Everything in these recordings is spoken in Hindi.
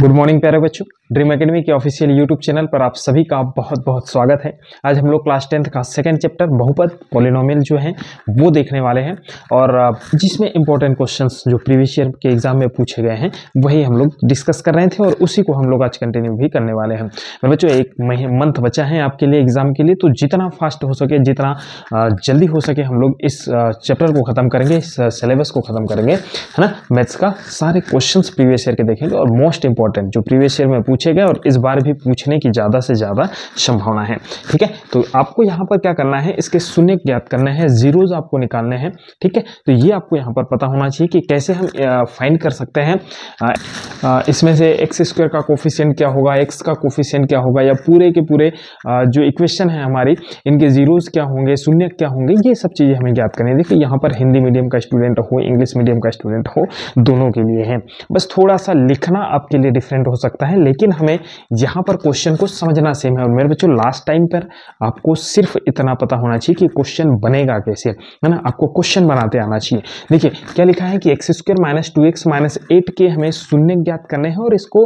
गुड मॉर्निंग प्यारे बच्चों ड्रीम एकेडमी के ऑफिशियल यूट्यूब चैनल पर आप सभी का बहुत बहुत स्वागत है आज हम लोग क्लास टेंथ का सेकंड चैप्टर बहुपद पोलिनोमियल जो है वो देखने वाले हैं और जिसमें इंपॉर्टेंट क्वेश्चंस जो प्रीवियस ईयर के एग्जाम में पूछे गए हैं वही हम लोग डिस्कस कर रहे थे और उसी को हम लोग आज कंटिन्यू भी करने वाले हैं मेरे बच्चों एक मंथ बचा है आपके लिए एग्जाम के लिए तो जितना फास्ट हो सके जितना जल्दी हो सके हम लोग इस चैप्टर को ख़त्म करेंगे इस सिलेबस को ख़त्म करेंगे है ना मैथ्स का सारे क्वेश्चन प्रीवियस ईयर के देखेंगे और मोस्ट इंपॉर्टेंट इंपॉर्टेंट जो प्रीवियस ईयर में पूछे गए और इस बार भी पूछने की ज़्यादा से ज़्यादा संभावना है ठीक है तो आपको यहाँ पर क्या करना है इसके शून्य ज्ञात करना है जीरोज आपको निकालने हैं ठीक है तो ये आपको यहाँ पर पता होना चाहिए कि कैसे हम फाइंड कर सकते हैं इसमें से एक्स स्क्वेयर का कोफिशियंट क्या होगा एक्स का कोफिशियंट क्या होगा या पूरे के पूरे जो इक्वेशन है हमारी इनके जीरोज क्या होंगे शून्य क्या होंगे ये सब चीज़ें हमें ज्ञात करनी है देखिए यहाँ पर हिंदी मीडियम का स्टूडेंट हो इंग्लिश मीडियम का स्टूडेंट हो दोनों के लिए है बस थोड़ा सा लिखना आपके लिए डिफरेंट हो सकता है लेकिन हमें यहाँ पर क्वेश्चन को समझना सेम है और मेरे बच्चों लास्ट टाइम पर आपको सिर्फ इतना पता होना चाहिए कि क्वेश्चन बनेगा कैसे है ना आपको क्वेश्चन बनाते आना चाहिए देखिए क्या लिखा है कि x square minus two x minus eight के हमें शून्य ज्ञात करने हैं और इसको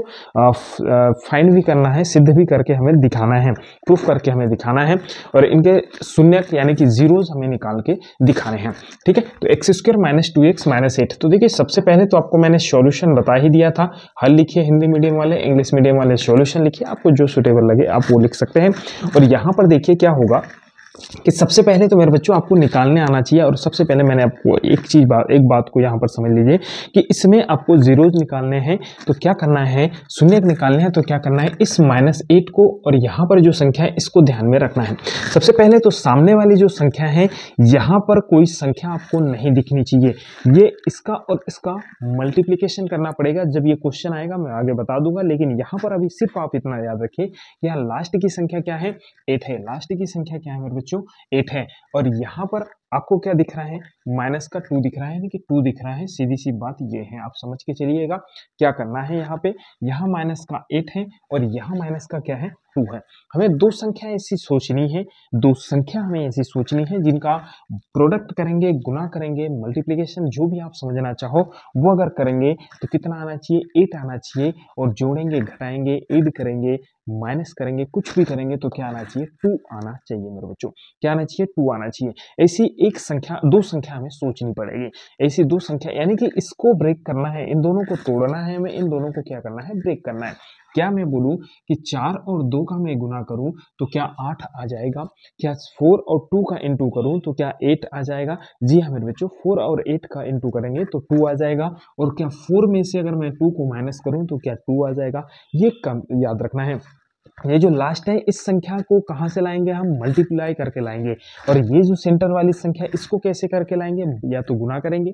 फाइन भी करना है सिद्ध भी करके हमें दिखाना है प्रूफ करके हमें दिखाना है और इनके शून्य यानी कि जीरोज हमें निकाल के दिखाने हैं ठीक है तो x square minus two x minus eight तो देखिए सबसे पहले तो आपको मैंने सॉल्यूशन बता ही दिया था हल लिखिए हिंदी हिंदी मीडियम वाले इंग्लिश मीडियम वाले सॉल्यूशन लिखिए आपको जो सुटेबल लगे आप वो लिख सकते हैं और यहाँ पर देखिए क्या होगा कि सबसे पहले तो मेरे बच्चों आपको निकालने आना चाहिए और सबसे पहले मैंने आपको एक चीज़ बात एक बात को यहाँ पर समझ लीजिए कि इसमें आपको ज़ीरोज निकालने हैं तो क्या करना है शून्य निकालने हैं तो क्या करना है इस माइनस एट को और यहाँ पर जो संख्या है इसको ध्यान में रखना है सबसे पहले तो सामने वाली जो संख्या है यहाँ पर कोई संख्या आपको नहीं दिखनी चाहिए ये इसका और इसका मल्टीप्लीकेशन करना पड़ेगा जब ये क्वेश्चन आएगा मैं आगे बता दूंगा लेकिन यहाँ पर अभी सिर्फ आप इतना याद रखें यहाँ लास्ट की संख्या क्या है एट है लास्ट की संख्या क्या है मेरे बच्चों एट है और यहाँ पर आपको क्या दिख रहा है माइनस का टू दिख रहा है यानी कि टू दिख रहा है सीधी सी बात ये है आप समझ के चलिएगा क्या करना है यहाँ पे यहाँ माइनस का एट है और यहाँ माइनस का क्या है टू है हमें दो संख्या ऐसी सोचनी है दो संख्या हमें ऐसी सोचनी है जिनका प्रोडक्ट करेंगे गुना करेंगे मल्टीप्लीकेशन जो भी आप समझना चाहो वो अगर करेंगे तो कितना आना चाहिए एट आना चाहिए और जोड़ेंगे घटाएंगे एड करेंगे माइनस करेंगे कुछ भी करेंगे तो क्या आना चाहिए टू आना चाहिए मेरे बच्चों क्या आना चाहिए टू आना चाहिए ऐसी एक संख्या दो संख्या हमें सोचनी पड़ेगी ऐसी दो संख्या यानी कि इसको ब्रेक करना है इन दोनों को तोड़ना है हमें इन दोनों को क्या करना है ब्रेक करना है क्या मैं बोलूँ कि चार और दो का मैं गुना करूँ तो क्या आठ आ जाएगा क्या फोर और टू का इंटू करूँ तो क्या एट आ जाएगा जी हाँ मेरे बच्चों फोर और एट का इंटू करेंगे तो टू आ जाएगा और क्या फोर में से अगर मैं टू को माइनस करूँ तो क्या टू आ जाएगा ये कम याद रखना है ये जो लास्ट है इस संख्या को कहाँ से लाएंगे हम मल्टीप्लाई करके लाएंगे और ये जो सेंटर वाली संख्या इसको कैसे करके लाएंगे या तो गुना करेंगे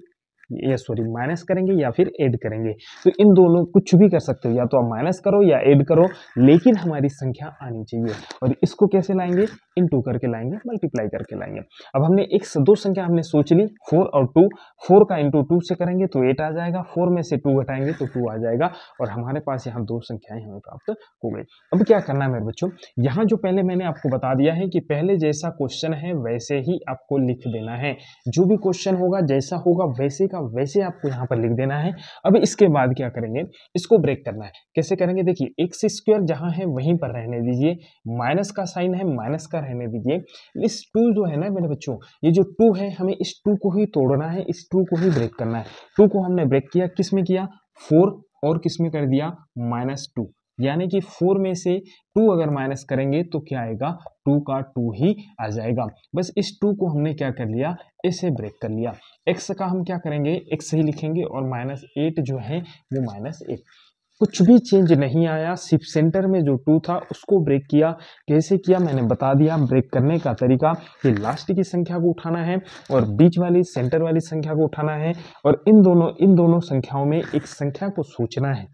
ये सॉरी माइनस करेंगे या फिर ऐड करेंगे तो इन दोनों कुछ भी कर सकते हो या तो आप माइनस करो या ऐड करो लेकिन हमारी संख्या आनी चाहिए और इसको कैसे लाएंगे इन टू करके लाएंगे मल्टीप्लाई करके लाएंगे अब हमने एक दो संख्या हमने सोच ली फोर और टू फोर का इंटू टू से करेंगे तो एट आ जाएगा फोर में से टू घटाएंगे तो टू आ जाएगा और हमारे पास यहाँ दो संख्याएं हमें प्राप्त हो गई अब क्या करना है मेरे बच्चों यहाँ जो पहले मैंने आपको बता दिया है कि पहले जैसा क्वेश्चन है वैसे ही आपको लिख देना है जो भी क्वेश्चन होगा जैसा होगा वैसे का का वैसे आपको यहाँ पर लिख देना है अब इसके बाद क्या करेंगे इसको ब्रेक करना है कैसे करेंगे देखिए एक्स स्क्वायर जहाँ है वहीं पर रहने दीजिए माइनस का साइन है माइनस का रहने दीजिए इस टू जो है ना मेरे बच्चों ये जो टू है हमें इस टू को ही तोड़ना है इस टू को ही ब्रेक करना है टू को हमने ब्रेक किया किस में किया फोर और किस में कर दिया माइनस टू यानी कि फोर में से टू अगर माइनस करेंगे तो क्या आएगा टू का टू ही आ जाएगा बस इस टू को हमने क्या कर लिया इसे ब्रेक कर लिया एक्स का हम क्या करेंगे एक्स ही लिखेंगे और माइनस एट जो है वो माइनस एट कुछ भी चेंज नहीं आया सिर्फ सेंटर में जो टू था उसको ब्रेक किया कैसे किया मैंने बता दिया ब्रेक करने का तरीका कि लास्ट की संख्या को उठाना है और बीच वाली सेंटर वाली संख्या को उठाना है और इन दोनों इन दोनों संख्याओं में एक संख्या को सोचना है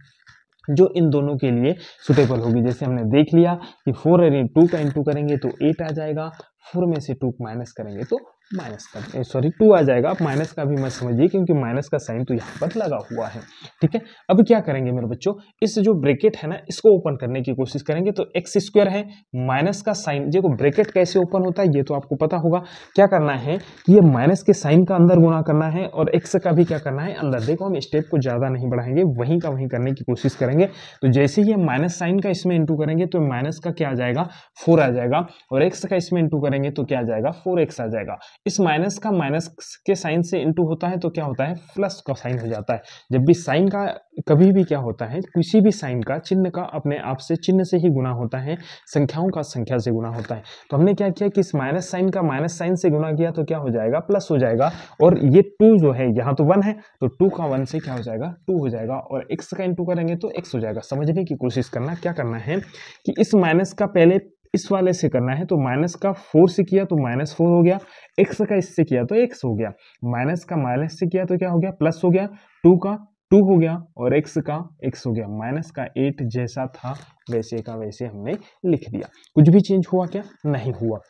जो इन दोनों के लिए सुटेबल होगी जैसे हमने देख लिया कि फोर अरे टू का इंटू करेंगे तो एट आ जाएगा फोर में से टू माइनस करेंगे तो माइनस का सॉरी टू आ जाएगा आप माइनस का भी मत समझिए क्योंकि माइनस का साइन तो यहाँ पर लगा हुआ है ठीक है अब क्या करेंगे मेरे बच्चों इस जो ब्रेकेट है ना इसको ओपन करने की कोशिश करेंगे तो एक्स स्क्वायर है माइनस का साइन देखो ब्रेकेट कैसे ओपन होता है ये तो आपको पता होगा क्या करना है कि ये माइनस के साइन का अंदर गुना करना है और एक्स का भी क्या करना है अंदर देखो हम स्टेप को ज़्यादा नहीं बढ़ाएंगे वहीं का वहीं करने की कोशिश करेंगे तो जैसे ही माइनस साइन का इसमें इंटू करेंगे तो माइनस का क्या आ जाएगा फोर आ जाएगा और एक्स का इसमें इंटू करेंगे तो क्या आ जाएगा फोर आ जाएगा इस माइनस का माइनस के साइन से इंटू होता है तो क्या होता है प्लस का साइन हो जाता है जब भी साइन का कभी भी क्या होता है किसी भी साइन का चिन्ह का अपने आप से चिन्ह से ही गुना होता है संख्याओं का संख्या से गुना होता है तो हमने क्या किया कि इस माइनस साइन का माइनस साइन से गुना किया तो क्या हो जाएगा प्लस हो जाएगा और ये टू जो है यहाँ तो वन है तो टू का वन से क्या हो जाएगा टू हो जाएगा और एक्स का इंटू करेंगे तो एक्स हो जाएगा समझने की कोशिश करना क्या करना है कि इस माइनस का पहले इस वाले से करना है तो माइनस का फोर से किया तो माइनस फोर हो गया एक्स का इससे किया तो एक्स हो गया माइनस का माइनस से किया तो क्या हो गया प्लस हो गया टू का टू हो गया और एक्स का एक्स हो गया माइनस का एट जैसा था वैसे का वैसे हमने लिख दिया कुछ भी चेंज हुआ क्या नहीं हुआ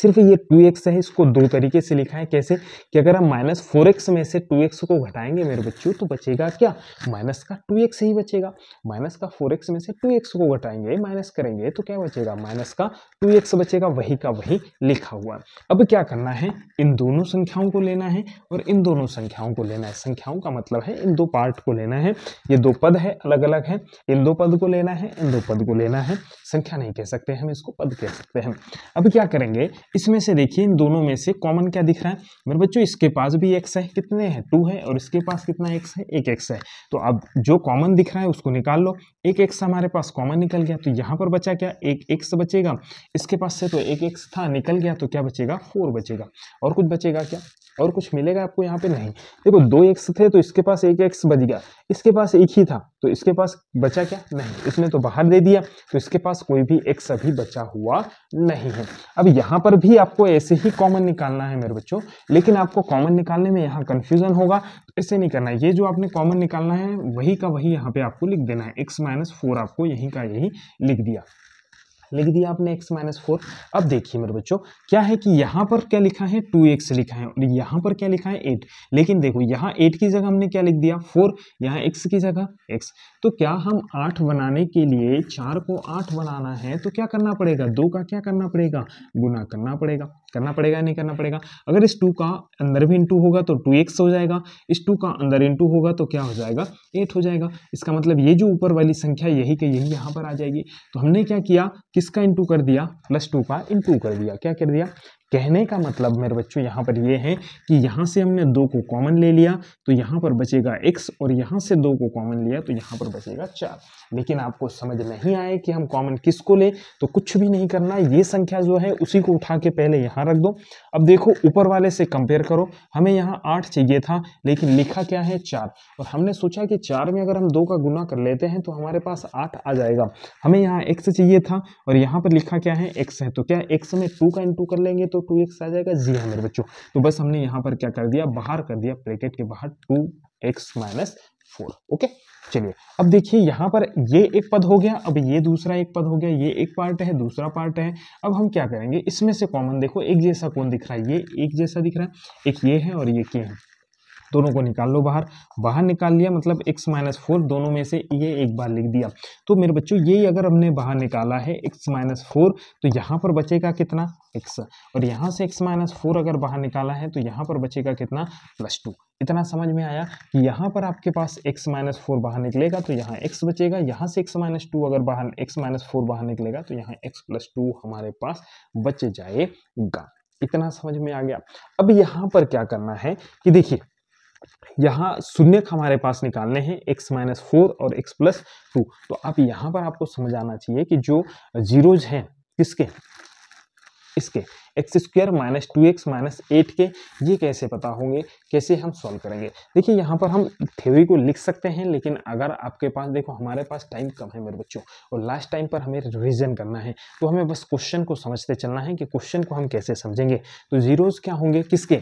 सिर्फ ये टू एक्स है इसको दो तरीके से लिखा है कैसे कि अगर हम माइनस फोर एक्स में से टू एक्स को घटाएंगे मेरे बच्चों तो बचेगा क्या माइनस का टू एक्स ही बचेगा माइनस का फोर एक्स में से टू एक्स को घटाएंगे माइनस करेंगे तो क्या बचेगा माइनस का टू एक्स बचेगा वही का वही लिखा हुआ अब क्या करना है इन दोनों संख्याओं को लेना है और इन दोनों संख्याओं को लेना है संख्याओं का मतलब है इन दो पार्ट को लेना है ये दो पद है अलग अलग है इन दो पद को लेना है इन दो पद को लेना है संख्या नहीं कह सकते हम इसको पद कह सकते हैं अब क्या करेंगे है इसमें से देखिए इन दोनों में से कॉमन क्या दिख रहा है मेरे बच्चों इसके पास भी एक्स है कितने हैं टू है और इसके पास कितना एक्स है एक एक्स है तो अब जो कॉमन दिख रहा है उसको निकाल लो एक एक्स हमारे पास कॉमन निकल गया तो यहाँ पर बचा क्या एक एक्स बचेगा इसके पास से तो एक एक्स था निकल गया तो क्या बचेगा फोर बचेगा और कुछ बचेगा क्या और कुछ मिलेगा आपको यहाँ पे नहीं देखो दो एक्स थे तो इसके पास एक एक्स बच गया इसके पास एक ही था तो इसके पास बचा क्या नहीं इसने तो बाहर दे दिया तो इसके पास कोई भी एक्स अभी बचा हुआ नहीं है अब यहाँ पर भी आपको ऐसे ही कॉमन निकालना है मेरे बच्चों लेकिन आपको कॉमन निकालने में यहाँ कन्फ्यूजन होगा ऐसे नहीं करना ये जो आपने कॉमन निकालना है वही का वही यहाँ पे आपको लिख देना है एक्स माइनस फोर आपको यहीं का यही लिख दिया लिख दिया आपने x माइनस फोर अब देखिए मेरे बच्चों क्या है कि यहाँ पर क्या लिखा है टू एक्स लिखा है और यहाँ पर क्या लिखा है एट लेकिन देखो यहाँ एट की जगह हमने क्या लिख दिया फोर यहाँ एक्स की जगह एक्स तो क्या हम आठ बनाने के लिए चार को आठ बनाना है तो क्या करना पड़ेगा दो का क्या करना पड़ेगा गुना करना पड़ेगा करना पड़ेगा नहीं करना पड़ेगा अगर इस टू का अंदर भी इंटू होगा तो टू एक्स हो जाएगा इस टू का अंदर इंटू होगा तो क्या हो जाएगा एट हो जाएगा इसका मतलब ये जो ऊपर वाली संख्या यही के यही यहाँ पर आ जाएगी तो हमने क्या किया किसका इंटू कर दिया प्लस टू का इंटू कर दिया क्या कर दिया कहने का मतलब मेरे बच्चों यहाँ पर ये है कि यहाँ से हमने दो को कॉमन ले लिया तो यहाँ पर बचेगा एक्स और यहाँ से दो को कॉमन लिया तो यहाँ पर बचेगा चार लेकिन आपको समझ नहीं आए कि हम कॉमन किस को लें तो कुछ भी नहीं करना ये संख्या जो है उसी को उठा के पहले यहाँ रख दो अब देखो ऊपर वाले से कंपेयर करो हमें यहाँ आठ चाहिए था लेकिन लिखा क्या है चार और हमने सोचा कि चार में अगर हम दो का गुना कर लेते हैं तो हमारे पास आठ आ जाएगा हमें यहाँ एक्स चाहिए था और यहाँ पर लिखा क्या है एक्स है तो क्या एक्स में टू का इंटू कर लेंगे तो तो टू एक्स आ जाएगा जी हाँ मेरे बच्चों तो बस हमने यहाँ पर क्या कर दिया बाहर कर दिया ब्रैकेट के बाहर two x minus four okay चलिए अब देखिए यहाँ पर ये एक पद हो गया अब ये दूसरा एक पद हो गया ये एक पार्ट है दूसरा पार्ट है अब हम क्या करेंगे इसमें से कॉमन देखो एक जैसा कौन दिख रहा है ये एक जैसा दिख रहा है एक ये है और ये के है दोनों को निकाल लो बाहर बाहर निकाल लिया मतलब एक्स माइनस फोर दोनों में से ये एक बार लिख दिया तो मेरे बच्चों ये अगर हमने बाहर निकाला है एक्स माइनस फोर तो यहाँ पर बचेगा कितना एक्स और यहाँ से एक्स माइनस फोर अगर बाहर निकाला है तो यहाँ पर बचेगा कितना प्लस टू इतना समझ में आया कि यहाँ पर आपके पास x माइनस फोर बाहर निकलेगा तो यहाँ x बचेगा यहाँ से x माइनस टू अगर बाहर x माइनस फोर बाहर निकलेगा तो यहाँ x प्लस टू हमारे पास बच जाएगा इतना समझ में आ गया अब यहाँ पर क्या करना है कि देखिए यहाँ शून्य हमारे पास निकालने हैं x माइनस फोर और x प्लस टू तो आप यहाँ पर आपको समझ आना चाहिए कि जो जीरोज हैं किसके इसके x square minus two x minus eight के ये कैसे पता होंगे कैसे हम सॉल्व करेंगे देखिए यहाँ पर हम थ्योरी को लिख सकते हैं लेकिन अगर आपके पास देखो हमारे पास टाइम कम है मेरे बच्चों और लास्ट टाइम पर हमें रिविजन करना है तो हमें बस क्वेश्चन को समझते चलना है कि क्वेश्चन को हम कैसे समझेंगे तो जीरोज़ क्या होंगे किसके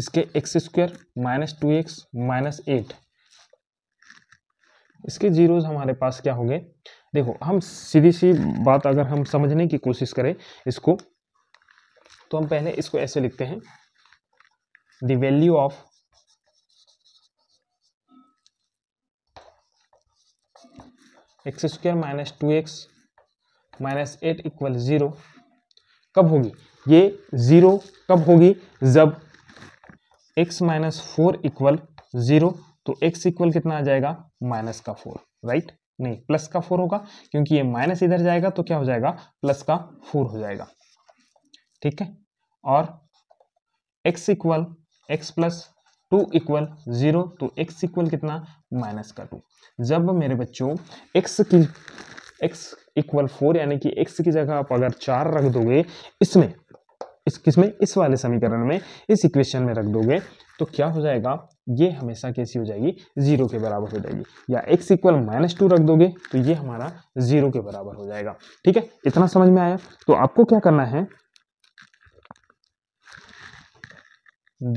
इसके x square minus two x minus eight इसके जीरोज हमारे पास क्या होंगे देखो हम सीधी सी बात अगर हम समझने की कोशिश करें इसको तो हम पहले इसको ऐसे लिखते हैं the value of x square minus two x minus eight equal zero कब होगी ये ज़ीरो कब होगी जब x minus four equal zero तो x इक्वल कितना आ जाएगा माइनस का फोर राइट नहीं प्लस का फोर होगा क्योंकि ये माइनस इधर जाएगा तो क्या हो जाएगा प्लस का फोर हो जाएगा ठीक है और x equal x plus two equal zero तो x इक्वल कितना माइनस का टू जब मेरे बच्चों x की x इक्वल फोर यानी कि x की जगह आप अगर चार रख दोगे इसमें इस किस में इस वाले समीकरण में इस इक्वेशन में रख दोगे तो क्या हो जाएगा ये हमेशा कैसी हो जाएगी जीरो के बराबर हो जाएगी या एक्स इक्वल माइनस टू रख दोगे तो ये हमारा जीरो के बराबर हो जाएगा ठीक है इतना समझ में आया तो आपको क्या करना है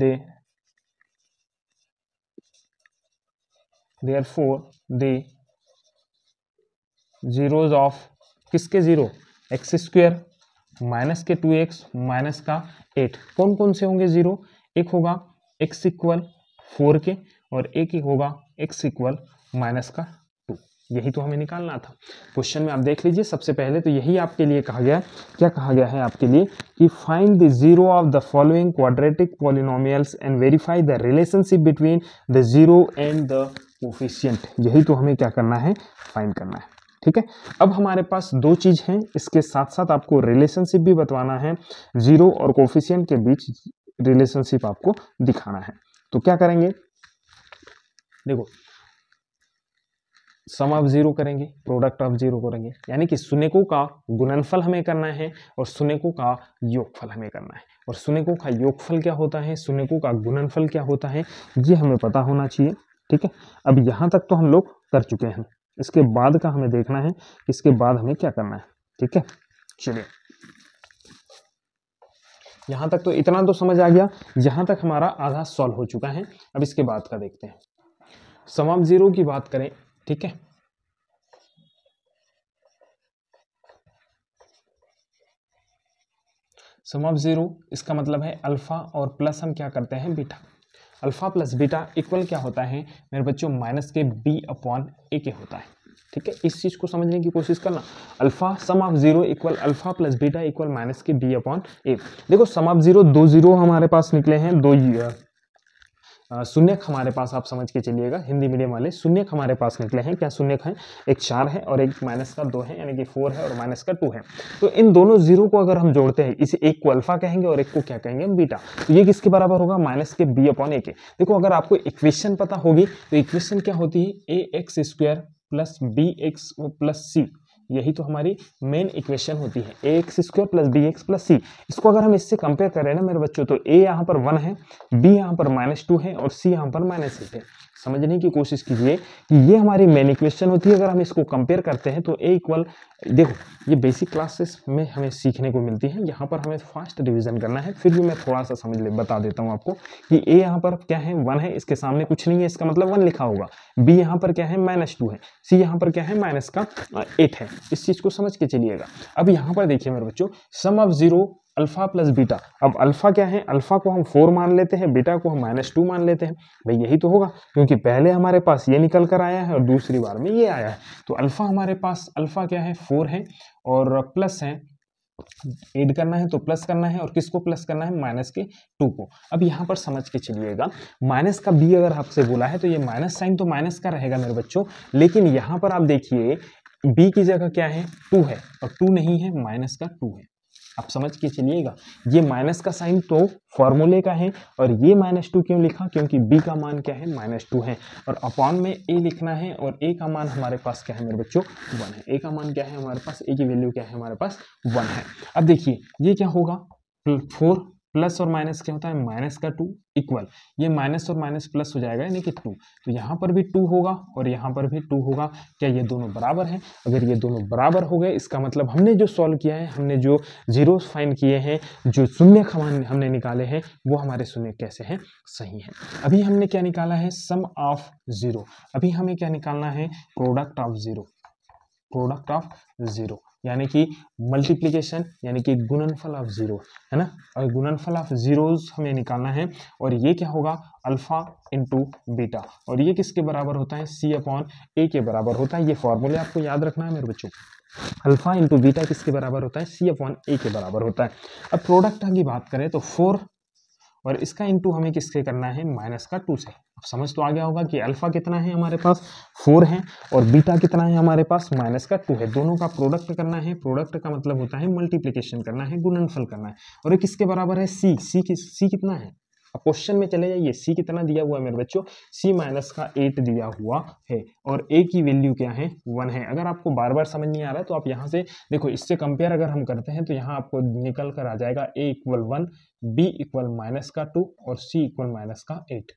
the therefore the zeros of किसके जीरो एक्स स्क्वेयर माइनस के टू एक्स माइनस का एट कौन कौन से होंगे जीरो एक होगा एक्स इक्वल फोर के और एक ही होगा एक्स इक्वल माइनस का टू यही तो हमें निकालना था क्वेश्चन में आप देख लीजिए सबसे पहले तो यही आपके लिए कहा गया है क्या कहा गया है आपके लिए कि find the zero of the following quadratic polynomials and verify the relationship between the zero and the coefficient यही तो हमें क्या करना है फाइंड करना है ठीक है अब हमारे पास दो चीज़ हैं इसके साथ साथ आपको रिलेशनशिप भी बतवाना है जीरो और कोफिशियन के बीच रिलेशनशिप आपको दिखाना है तो क्या करेंगे देखो सम ऑफ जीरो करेंगे प्रोडक्ट ऑफ जीरो करेंगे यानी कि सुनेको का गुणनफल हमें करना है और सुनेको का योगफल हमें करना है और सुनेको का योगफल क्या होता है सुनेको का गुणनफल क्या होता है ये हमें पता होना चाहिए ठीक है अब यहाँ तक तो हम लोग कर चुके हैं इसके बाद का हमें देखना है इसके बाद हमें क्या करना है ठीक है चलिए यहां तक तो इतना तो समझ आ गया यहां तक हमारा आधा सॉल्व हो चुका है अब इसके बाद का देखते हैं समाप जीरो की बात करें ठीक है समाप जीरो इसका मतलब है अल्फा और प्लस हम क्या करते हैं beta alpha plus beta equal क्या होता है मेरे बच्चों माइनस के बी अपॉन ए के होता है ठीक है इस चीज़ को समझने की कोशिश करना alpha sum of zero equal alpha plus beta equal minus के बी अपॉन ए देखो सम ऑफ जीरो दो जीरो हमारे पास निकले हैं दो शून्यक हमारे पास आप समझ के चलिएगा हिंदी मीडियम वाले शून्यक हमारे पास निकले हैं क्या शून्यक हैं एक चार है और एक माइनस का दो है यानी कि फोर है और माइनस का टू है तो इन दोनों जीरो को अगर हम जोड़ते हैं इसे एक को अल्फा कहेंगे और एक को क्या कहेंगे हम बीटा तो ये किसके बराबर होगा माइनस के बी अपॉन ए के देखो अगर आपको इक्वेशन पता होगी तो इक्वेशन क्या होती है a x square plus b x plus c यही तो हमारी मेन इक्वेशन होती है a x square plus b x plus c इसको अगर हम इससे कंपेयर करें ना मेरे बच्चों तो ए यहाँ पर वन है बी यहाँ पर माइनस टू है और सी यहाँ पर माइनस एट है समझने की कोशिश कीजिए कि ये हमारी मेन इक्वेशन होती है अगर हम इसको कंपेयर करते हैं तो ए इक्वल देखो ये बेसिक क्लासेस में हमें सीखने को मिलती है यहाँ पर हमें फास्ट डिवीजन करना है फिर भी मैं थोड़ा सा समझ ले बता देता हूँ आपको कि ए यहाँ पर क्या है वन है इसके सामने कुछ नहीं है इसका मतलब वन लिखा होगा बी यहाँ पर क्या है माइनस टू है सी यहाँ पर क्या है माइनस का एट है इस चीज़ को समझ के चलिएगा अब यहाँ पर देखिए मेरे बच्चों sum of zero alpha plus beta अब अल्फ़ा क्या है अल्फ़ा को हम फोर मान लेते हैं बीटा को हम माइनस टू मान लेते हैं भाई यही तो होगा क्योंकि पहले हमारे पास ये निकल कर आया है और दूसरी बार में ये आया है तो अल्फ़ा हमारे पास अल्फ़ा क्या है फोर है और प्लस है एड करना है तो प्लस करना है और किसको प्लस करना है माइनस के टू को अब यहाँ पर समझ के चलिएगा माइनस का बी अगर आपसे बोला है तो ये माइनस साइन तो माइनस का रहेगा मेरे बच्चों लेकिन यहाँ पर आप देखिए बी की जगह क्या है टू है और टू नहीं है माइनस का टू है आप समझ के चलिएगा ये माइनस का साइन तो फॉर्मूले का है और ये माइनस टू क्यों लिखा क्योंकि बी का मान क्या है माइनस टू है और अपॉन में ए लिखना है और ए का मान हमारे पास क्या है मेरे बच्चों वन है ए का मान क्या है हमारे पास ए की वैल्यू क्या है हमारे पास वन है अब देखिए ये क्या होगा फोर प्लस और माइनस क्या होता है माइनस का टू इक्वल ये माइनस और माइनस प्लस हो जाएगा यानी कि टू तो यहाँ पर भी टू होगा और यहाँ पर भी टू होगा क्या ये दोनों बराबर हैं अगर ये दोनों बराबर हो गए इसका मतलब हमने जो सॉल्व किया है हमने जो जीरो फाइन किए हैं जो शून्य हमने निकाले हैं वो हमारे शून्य कैसे हैं सही हैं अभी हमने क्या निकाला है सम ऑफ ज़ीरो अभी हमें क्या निकालना है product of zero product of zero यानी कि मल्टीप्लीकेशन यानी कि गुणनफल ऑफ ज़ीरो है ना और गुणनफल ऑफ ज़ीरोज़ हमें निकालना है और ये क्या होगा अल्फ़ा इंटू बीटा और ये किसके बराबर होता है सी अपॉन ए के बराबर होता है ये फॉर्मूले आपको याद रखना है मेरे बच्चों अल्फ़ा इंटू बीटा किसके बराबर होता है सी अपॉन ए के बराबर होता है अब प्रोडक्ट की बात करें तो फोर और इसका इंटू हमें किसके करना है माइनस का टू से अब समझ तो आ गया होगा कि अल्फ़ा कितना है हमारे पास फोर है और बीटा कितना है हमारे पास माइनस का टू है दोनों का प्रोडक्ट करना है प्रोडक्ट का मतलब होता है मल्टीप्लीकेशन करना है गुणनफल करना है और ये किसके बराबर है सी सी सी कितना है क्वेश्चन में चले जाइए सी कितना दिया हुआ है मेरे बच्चों सी माइनस का एट दिया हुआ है और ए की वैल्यू क्या है वन है अगर आपको बार बार समझ नहीं आ रहा है तो आप यहाँ से देखो इससे कंपेयर अगर हम करते हैं तो यहाँ आपको निकल कर आ जाएगा a equal one b equal minus का टू और सी इक्वल माइनस का एट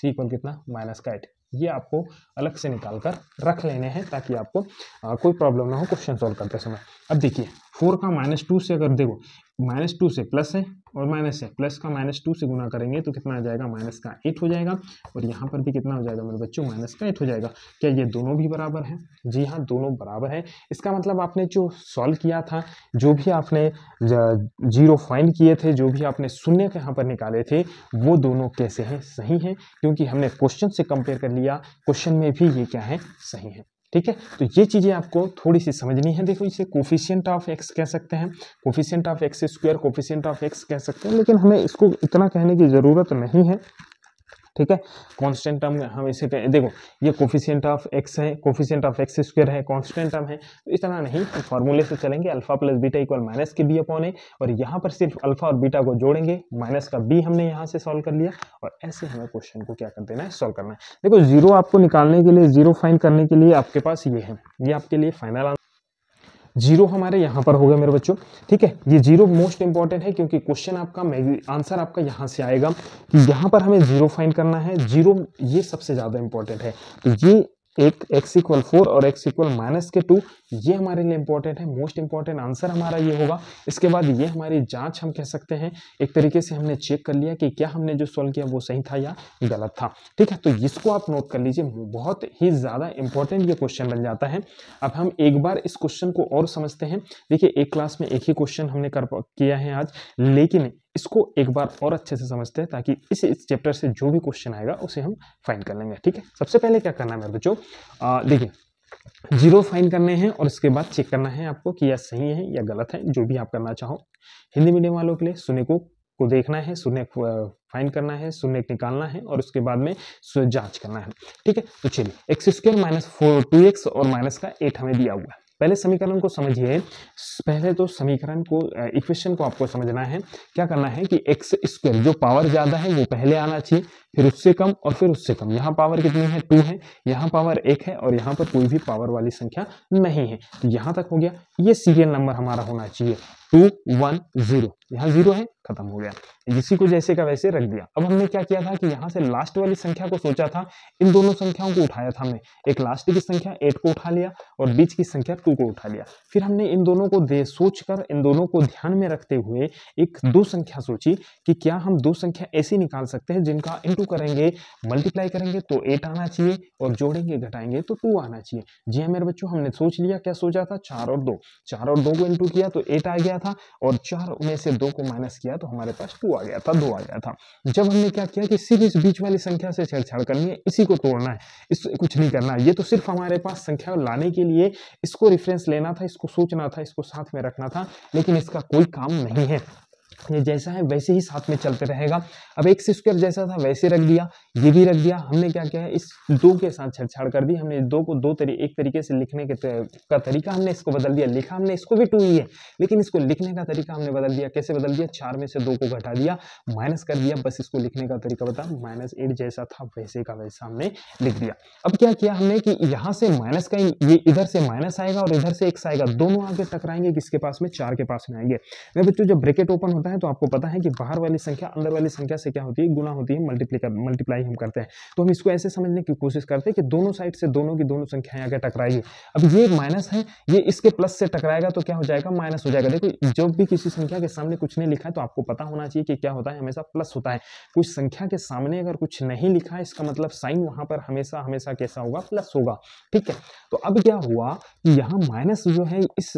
सी इक्वल कितना माइनस का एट ये आपको अलग से निकाल कर रख लेने हैं ताकि आपको आ, कोई प्रॉब्लम ना हो क्वेश्चन सॉल्व करते समय अब देखिए फोर का माइनस टू से अगर देखो माइनस टू से प्लस है और माइनस है प्लस का माइनस टू से गुना करेंगे तो कितना आ जाएगा माइनस का एट हो जाएगा और यहाँ पर भी कितना हो जाएगा मेरे बच्चों माइनस का एट हो जाएगा क्या ये दोनों भी बराबर हैं जी हाँ दोनों बराबर है इसका मतलब आपने जो सॉल्व किया था जो भी आपने जीरो फाइंड किए थे जो भी आपने शून्य के यहाँ पर निकाले थे वो दोनों कैसे हैं सही हैं क्योंकि हमने क्वेश्चन से कंपेयर कर लिया क्वेश्चन में भी ये क्या है सही है ठीक है तो ये चीज़ें आपको थोड़ी सी समझनी है देखो इसे कोफिशियंट ऑफ एक्स कह सकते हैं coefficient of x square coefficient of x कह सकते हैं लेकिन हमें इसको इतना कहने की ज़रूरत नहीं है ठीक है कांस्टेंट टर्म हम इसे कहें देखो ये कोफिशियंट ऑफ एक्स है कोफिशियंट ऑफ एक्स स्क्वेयर है कांस्टेंट टर्म है तो इस तरह नहीं तो फॉर्मूले से चलेंगे alpha plus beta equal minus के बी अपॉन है और यहाँ पर सिर्फ अल्फा और बीटा को जोड़ेंगे माइनस का बी हमने यहाँ से सॉल्व कर लिया और ऐसे हमें क्वेश्चन को क्या कर देना है सॉल्व करना है देखो जीरो आपको निकालने के लिए जीरो फाइन करने के लिए आपके पास ये है ये आपके लिए फाइनल जीरो हमारे यहाँ पर हो गया मेरे बच्चों ठीक है ये जीरो मोस्ट इंपॉर्टेंट है क्योंकि क्वेश्चन आपका आंसर आपका यहाँ से आएगा कि यहाँ पर हमें जीरो फाइंड करना है जीरो ये सबसे ज़्यादा इंपॉर्टेंट है तो ये एक एक्स इक्वल फोर और एक्स इक्वल माइनस के टू ये हमारे लिए इंपॉर्टेंट है मोस्ट इंपॉर्टेंट आंसर हमारा ये होगा इसके बाद ये हमारी जांच हम कह सकते हैं एक तरीके से हमने चेक कर लिया कि क्या हमने जो सॉल्व किया वो सही था या गलत था ठीक है तो इसको आप नोट कर लीजिए बहुत ही ज़्यादा इंपॉर्टेंट ये क्वेश्चन बन जाता है अब हम एक बार इस क्वेश्चन को और समझते हैं देखिए एक क्लास में एक ही क्वेश्चन हमने कर किया है आज लेकिन इसको एक बार और अच्छे से समझते हैं ताकि इस इस चैप्टर से जो भी क्वेश्चन आएगा उसे हम फाइन कर लेंगे ठीक है सबसे पहले क्या करना है मेरे बच्चों देखिए जीरो फाइन करने हैं और इसके बाद चेक करना है आपको कि यह सही है या गलत है जो भी आप करना चाहो हिंदी मीडियम वालों के लिए सुने को को देखना है सुने फाइन करना है शून्य निकालना है और उसके बाद में जांच करना है ठीक है तो चलिए x square minus four two x और माइनस का एट हमें दिया हुआ है पहले समीकरण को समझिए पहले तो समीकरण को इक्वेशन को आपको समझना है क्या करना है कि एक्स स्क्वेयर जो पावर ज़्यादा है वो पहले आना चाहिए फिर उससे कम और फिर उससे कम यहाँ पावर कितनी है टू है यहाँ पावर एक है और यहाँ पर कोई भी पावर वाली संख्या नहीं है तो यहाँ तक हो गया ये सीरियल नंबर हमारा होना चाहिए टू वन जीरो यहाँ जीरो है खत्म हो गया इसी को जैसे का वैसे रख दिया अब हमने क्या किया था कि यहाँ से लास्ट वाली संख्या को सोचा था इन दोनों संख्याओं को उठाया था हमने एक लास्ट की संख्या एट को उठा लिया और बीच की संख्या टू को उठा लिया फिर हमने इन दोनों को दे सोच कर इन दोनों को ध्यान में रखते हुए एक दो संख्या सोची कि क्या हम दो संख्या ऐसी निकाल सकते हैं जिनका इंटू करेंगे मल्टीप्लाई करेंगे तो एट आना चाहिए और जोड़ेंगे घटाएंगे तो टू आना चाहिए जी हाँ मेरे बच्चों हमने सोच लिया क्या सोचा था चार और दो चार और दो को इंटू किया तो एट आ गया था और चार में से दो को माइनस किया तो हमारे पास टू आ गया था दो आ गया था जब हमने क्या किया कि सिर्फ इस बीच वाली संख्या से छेड़छाड़ करनी है इसी को तोड़ना है इस कुछ नहीं करना है ये तो सिर्फ हमारे पास संख्या लाने के लिए इसको रिफरेंस लेना था इसको सोचना था इसको साथ में रखना था लेकिन इसका कोई काम नहीं है ये जैसा है वैसे ही साथ में चलते रहेगा अब एक स्क्वायर जैसा था वैसे रख दिया ये भी रख दिया हमने क्या किया है इस दो के साथ छेड़छाड़ कर दी हमने दो को दो तरी एक तरीके से लिखने के का तरीका हमने इसको बदल दिया लिखा हमने इसको भी टू ही है लेकिन इसको लिखने का तरीका हमने बदल दिया कैसे बदल दिया चार में से दो को घटा दिया माइनस कर दिया बस इसको लिखने का तरीका बता माइनस एट जैसा था वैसे का वैसा हमने लिख दिया अब क्या किया हमने कि यहाँ से माइनस का ये इधर से माइनस आएगा और इधर से एक्स आएगा दोनों आगे टकराएंगे किसके पास में चार के पास में आएंगे मैं बच्चों जब ब्रेकेट ओपन होता है करता है तो आपको पता है कि बाहर वाली संख्या अंदर वाली संख्या से क्या होती है गुना होती है मल्टीप्लाई मल्टीप्लाई हम करते हैं तो हम इसको ऐसे समझने की कोशिश करते हैं कि दोनों साइड से दोनों की दोनों संख्याएं अगर टकराएगी अब ये माइनस है ये इसके प्लस से टकराएगा तो क्या हो जाएगा माइनस हो जाएगा देखो जब भी किसी संख्या के सामने कुछ नहीं लिखा है तो आपको पता होना चाहिए कि क्या होता है हमेशा प्लस होता है कुछ संख्या के सामने अगर कुछ नहीं लिखा है इसका मतलब साइन वहां पर हमेशा हमेशा कैसा होगा प्लस होगा ठीक है तो अब क्या हुआ कि यहाँ माइनस जो है इस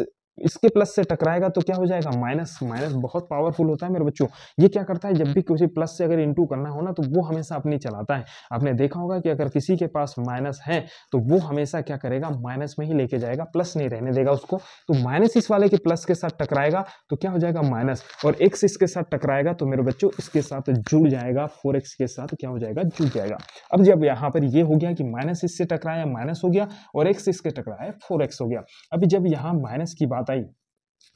इसके प्लस से टकराएगा तो क्या हो जाएगा माइनस माइनस बहुत पावरफुल होता है मेरे बच्चों ये क्या करता है जब भी किसी प्लस से अगर इंटू करना हो ना तो वो हमेशा अपनी चलाता है आपने देखा होगा कि अगर किसी के पास माइनस है तो वो हमेशा क्या करेगा माइनस में ही लेके जाएगा प्लस नहीं रहने देगा उसको तो माइनस इस वाले के प्लस के साथ टकराएगा तो क्या हो जाएगा माइनस और एक्स इसके साथ टकराएगा तो मेरे बच्चों इसके साथ जुड़ जाएगा फोर के साथ क्या हो जाएगा जुड़ जाएगा अब जब यहाँ पर यह हो गया कि माइनस इससे टकराया माइनस हो गया और एक्स इसके टकराया फोर हो गया अभी जब यहाँ माइनस की बात आता ही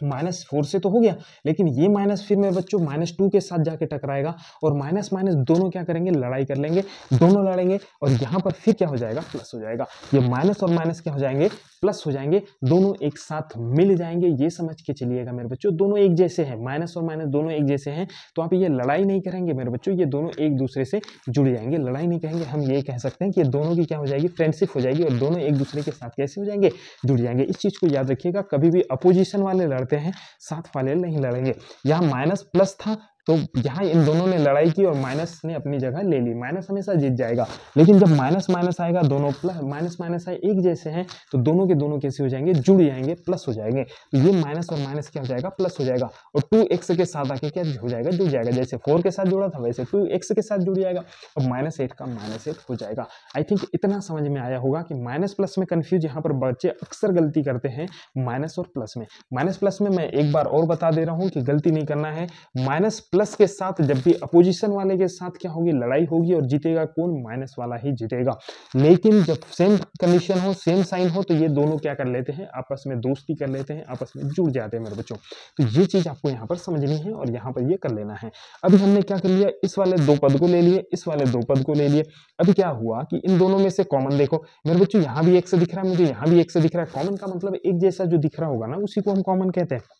माइनस फोर से तो हो गया लेकिन ये माइनस फिर मेरे बच्चों माइनस टू के साथ जाके टकराएगा और माइनस माइनस दोनों क्या करेंगे लड़ाई कर लेंगे दोनों लड़ेंगे और यहाँ पर फिर क्या हो जाएगा प्लस हो जाएगा ये माइनस और माइनस क्या हो जाएंगे प्लस हो जाएंगे दोनों एक साथ मिल जाएंगे ये समझ के चलिएगा मेरे बच्चों दोनों एक जैसे हैं माइनस और माइनस दोनों एक जैसे हैं तो आप ये लड़ाई नहीं करेंगे मेरे बच्चों ये दोनों एक दूसरे से जुड़ जाएंगे लड़ाई नहीं करेंगे हम ये कह सकते हैं कि दोनों की क्या हो जाएगी फ्रेंडशिप हो जाएगी और दोनों एक दूसरे के साथ कैसे हो जाएंगे जुड़ जाएंगे इस चीज़ को याद रखिएगा कभी भी अपोजिशन वाले लड़ते हैं साथ वाले नहीं लड़ेंगे यहाँ माइनस प्लस था तो यहाँ इन दोनों ने लड़ाई की और माइनस ने अपनी जगह ले ली माइनस हमेशा जीत जाएगा लेकिन जब माइनस माइनस आएगा दोनों प्लस माइनस माइनस आए एक जैसे हैं तो दोनों के दोनों कैसे हो जाएंगे जुड़ जाएंगे प्लस हो जाएंगे तो ये माइनस और माइनस क्या हो जाएगा प्लस हो जाएगा और टू एक्स के साथ आके क्या हो जाएगा जुड़ जाएगा जैसे फोर के साथ जुड़ा था वैसे टू एक्स के साथ जुड़ जाएगा और माइनस एट का माइनस एट हो जाएगा आई थिंक इतना समझ में आया होगा कि माइनस प्लस में कन्फ्यूज यहाँ पर बच्चे अक्सर गलती करते हैं माइनस और प्लस में माइनस प्लस में मैं एक बार और बता दे रहा हूँ कि गलती नहीं करना है माइनस प्लस के साथ जब भी अपोजिशन वाले के साथ क्या होगी लड़ाई होगी और जीतेगा कौन माइनस वाला ही जीतेगा लेकिन जब सेम कंडीशन हो सेम साइन हो तो ये दोनों क्या कर लेते हैं आपस में दोस्ती कर लेते हैं आपस में जुड़ जाते हैं मेरे बच्चों तो ये चीज़ आपको यहाँ पर समझनी है और यहाँ पर ये कर लेना है अभी हमने क्या कर लिया इस वाले दो पद को ले लिए इस वाले दो पद को ले लिए अभी क्या हुआ कि इन दोनों में से कॉमन देखो मेरे बच्चों यहाँ भी एक से दिख रहा है मुझे यहाँ भी एक से दिख रहा है कॉमन का मतलब एक जैसा जो दिख रहा होगा ना उसी को हम कॉमन कहते हैं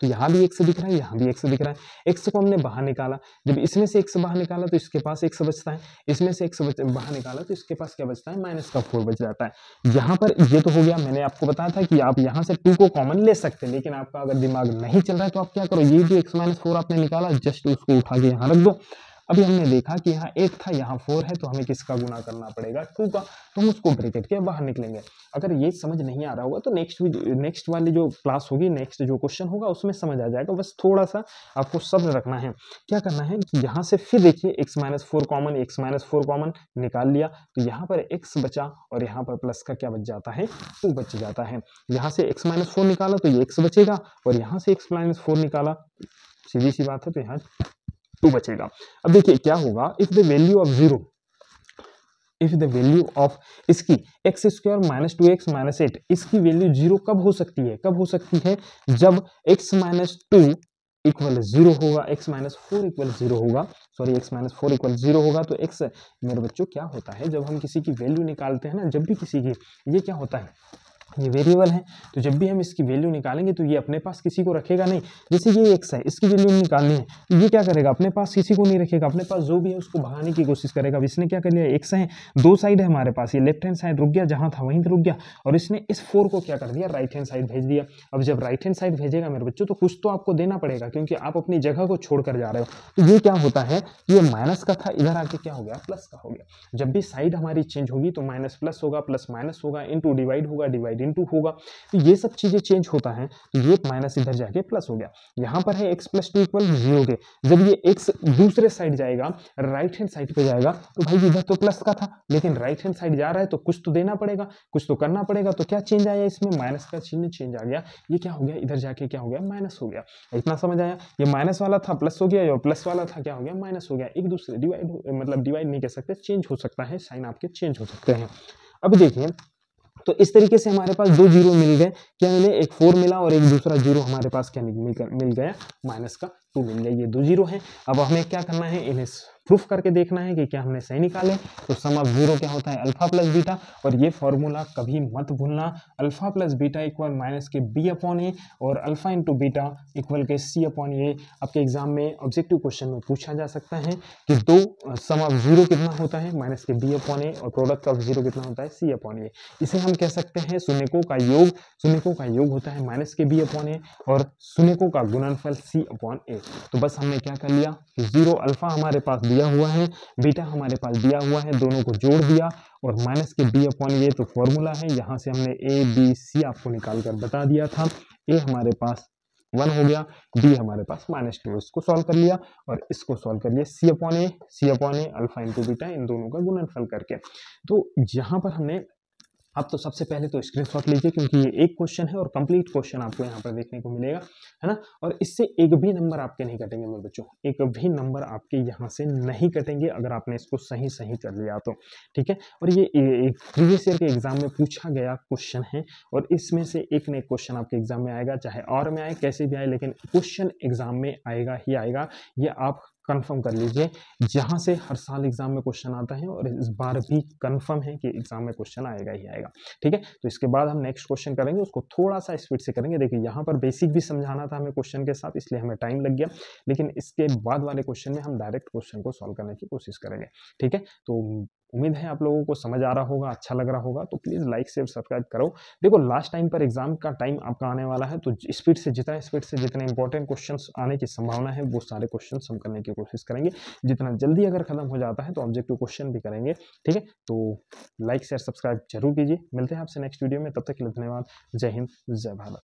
तो यहाँ भी एक से दिख रहा है यहाँ भी एक से दिख रहा है एक को हमने बाहर निकाला जब इसमें से एक से बाहर निकाला तो इसके पास एक बचता है इसमें से एक बाहर निकाला तो इसके पास क्या बचता है माइनस का फोर बच जाता है यहाँ पर ये तो हो गया मैंने आपको बताया था कि आप यहाँ से टू को कॉमन ले सकते हैं लेकिन आपका अगर दिमाग नहीं चल रहा है तो आप क्या करो ये जो एक्स माइनस आपने निकाला जस्ट उसको उठा के यहाँ रख दो अभी हमने देखा कि यहाँ एट था यहाँ फोर है तो हमें किसका गुना करना पड़ेगा टू का तो हम उसको ब्रेकेट के बाहर निकलेंगे अगर ये समझ नहीं आ रहा होगा तो नेक्स्ट नेक्स्ट वाली जो क्लास होगी नेक्स्ट जो क्वेश्चन होगा उसमें समझ आ जाएगा बस थोड़ा सा आपको सब्र रखना है क्या करना है यहाँ से फिर देखिए x minus four common x minus four common निकाल लिया तो यहाँ पर एक्स बचा और यहाँ पर प्लस का क्या बच जाता है टू बच जाता है यहाँ से एक्स माइनस फोर निकाला तो ये एक्स बचेगा और यहाँ से एक्स माइनस फोर निकाला सीधी सी बात है तो यहाँ टू बचेगा अब देखिए क्या होगा if the value of zero if the value of इसकी x square minus two x minus eight इसकी वैल्यू जीरो कब हो सकती है कब हो सकती है जब x minus two equal zero होगा x minus four equal zero होगा sorry x minus four equal zero होगा तो एक्स मेरे बच्चों क्या होता है जब हम किसी की वैल्यू निकालते हैं ना जब भी किसी की ये क्या होता है ये वेरिएबल है तो जब भी हम इसकी वैल्यू निकालेंगे तो ये अपने पास किसी को रखेगा नहीं जैसे ये एक्स है इसकी वैल्यू निकालनी है तो ये क्या करेगा अपने पास किसी को नहीं रखेगा अपने पास जो भी है उसको भगाने की कोशिश करेगा अब इसने क्या कर लिया एक्स है दो साइड है हमारे पास ये लेफ्ट हैंड साइड रुक गया जहाँ था वहीं रुक गया और इसने इस फोर को क्या कर दिया राइट हैंड साइड भेज दिया अब जब राइट हैंड साइड भेजेगा मेरे बच्चों तो कुछ तो आपको देना पड़ेगा क्योंकि आप अपनी जगह को छोड़ जा रहे हो तो ये क्या होता है ये माइनस का था इधर आके क्या हो गया प्लस का हो गया जब भी साइड हमारी चेंज होगी तो माइनस प्लस होगा प्लस माइनस होगा इंटू डिवाइड होगा डिवाइड इनटू होगा तो ये सब चीज़ें चेंज होता है तो ये माइनस इधर जाके प्लस हो गया यहाँ पर है x plus two equal zero के जब ये एक्स दूसरे साइड जाएगा राइट हैंड साइड पे जाएगा तो भाई इधर तो प्लस का था लेकिन राइट हैंड साइड जा रहा है तो कुछ तो देना पड़ेगा कुछ तो करना पड़ेगा तो क्या चेंज आया इसमें माइनस का चिन्ह चेंज आ गया ये क्या हो गया इधर जाके क्या हो गया माइनस हो गया इतना समझ आया ये माइनस वाला था प्लस हो गया या प्लस वाला था क्या हो गया माइनस हो गया एक दूसरे डिवाइड मतलब डिवाइड नहीं कर सकते चेंज हो सकता है साइन आपके चेंज हो सकते हैं अब देखिए तो इस तरीके से हमारे पास दो जीरो मिल गए क्या मिले एक फोर मिला और एक दूसरा जीरो हमारे पास क्या मिल गया माइनस का टू मिल गया ये दो जीरो है अब हमें क्या करना है इन्हें प्रूफ करके देखना है कि क्या हमने सही निकाले तो सम ऑफ जीरो क्या होता है अल्फा प्लस बीटा और ये फॉर्मूला कभी मत भूलना alpha plus beta equal minus के बी अपॉन ए और अल्फा इंटू बीटा इक्वल के सी अपॉन ए आपके एग्जाम में ऑब्जेक्टिव क्वेश्चन में पूछा जा सकता है कि दो सम ऑफ जीरो कितना होता है माइनस के बी अपॉन ए और प्रोडक्ट ऑफ जीरो कितना होता है सी अपॉन ए इसे हम कह सकते हैं सुनेको का योग सुनेको का योग होता है माइनस के बी अपॉन ए और सुनेको का गुणनफल सी अपॉन ए तो बस हमने क्या कर लिया जीरो अल्फा हमारे पास बी दिया हुआ है बीटा हमारे पास दिया हुआ है दोनों को जोड़ दिया और माइनस के बी अपॉन ये तो फॉर्मूला है यहाँ से हमने ए बी सी आपको निकाल कर बता दिया था ए हमारे पास वन हो गया बी हमारे पास माइनस टू इसको सॉल्व कर लिया और इसको सॉल्व कर लिया c upon a c upon a alpha into beta इन दोनों का गुणनफल करके तो यहाँ पर हमने आप तो सबसे पहले तो स्क्रीनशॉट लीजिए क्योंकि ये एक क्वेश्चन है और कंप्लीट क्वेश्चन आपको यहाँ पर देखने को मिलेगा है ना और इससे एक भी नंबर आपके नहीं कटेंगे मेरे बच्चों एक भी नंबर आपके यहाँ से नहीं कटेंगे अगर आपने इसको सही सही कर लिया तो ठीक है और ये प्रीवियस ईयर के एग्जाम में पूछा गया क्वेश्चन है और इसमें से एक न एक क्वेश्चन आपके एग्जाम में आएगा चाहे और में आए कैसे भी आए लेकिन क्वेश्चन एग्जाम में आएगा ही आएगा ये आप कंफर्म कर लीजिए जहाँ से हर साल एग्ज़ाम में क्वेश्चन आता है और इस बार भी कंफर्म है कि एग्ज़ाम में क्वेश्चन आएगा ही आएगा ठीक है तो इसके बाद हम नेक्स्ट क्वेश्चन करेंगे उसको थोड़ा सा स्पीड से करेंगे देखिए यहाँ पर बेसिक भी समझाना था हमें क्वेश्चन के साथ इसलिए हमें टाइम लग गया लेकिन इसके बाद वाले क्वेश्चन में हम डायरेक्ट क्वेश्चन को सॉल्व करने की कोशिश करेंगे ठीक है तो उम्मीद है आप लोगों को समझ आ रहा होगा अच्छा लग रहा होगा तो प्लीज़ लाइक शेयर सब्सक्राइब करो देखो लास्ट टाइम पर एग्जाम का टाइम आपका आने वाला है तो स्पीड से जितना स्पीड से जितने इंपॉर्टेंट क्वेश्चंस आने की संभावना है वो सारे क्वेश्चन हम करने की कोशिश करेंगे जितना जल्दी अगर खत्म हो जाता है तो ऑब्जेक्टिव क्वेश्चन भी करेंगे ठीक है तो लाइक शेयर सब्सक्राइब जरूर कीजिए मिलते हैं आपसे नेक्स्ट वीडियो में तब तक के लिए धन्यवाद जय हिंद जय भारत